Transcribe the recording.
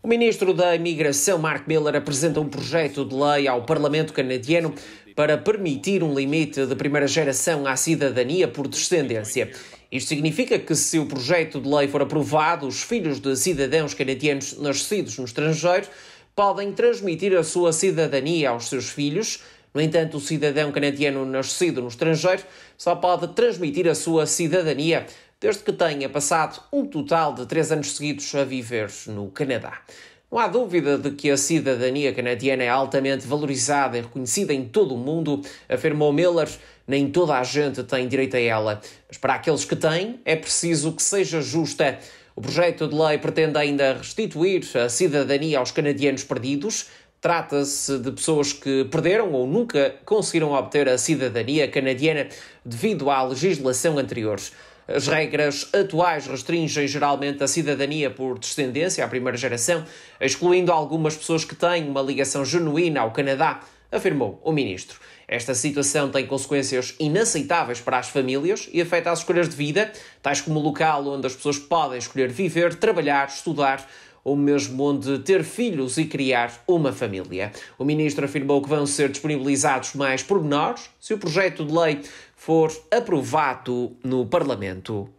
O ministro da Imigração, Mark Miller, apresenta um projeto de lei ao Parlamento canadiano para permitir um limite de primeira geração à cidadania por descendência. Isto significa que, se o projeto de lei for aprovado, os filhos de cidadãos canadianos nascidos no estrangeiro podem transmitir a sua cidadania aos seus filhos. No entanto, o cidadão canadiano nascido no estrangeiro só pode transmitir a sua cidadania desde que tenha passado um total de três anos seguidos a viver no Canadá. Não há dúvida de que a cidadania canadiana é altamente valorizada e reconhecida em todo o mundo, afirmou Miller. Nem toda a gente tem direito a ela, mas para aqueles que têm, é preciso que seja justa. O projeto de lei pretende ainda restituir a cidadania aos canadianos perdidos. Trata-se de pessoas que perderam ou nunca conseguiram obter a cidadania canadiana devido à legislação anterior. As regras atuais restringem geralmente a cidadania por descendência à primeira geração, excluindo algumas pessoas que têm uma ligação genuína ao Canadá, afirmou o ministro. Esta situação tem consequências inaceitáveis para as famílias e afeta as escolhas de vida, tais como o local onde as pessoas podem escolher viver, trabalhar, estudar ou mesmo onde ter filhos e criar uma família. O ministro afirmou que vão ser disponibilizados mais pormenores se o projeto de lei for aprovado no Parlamento.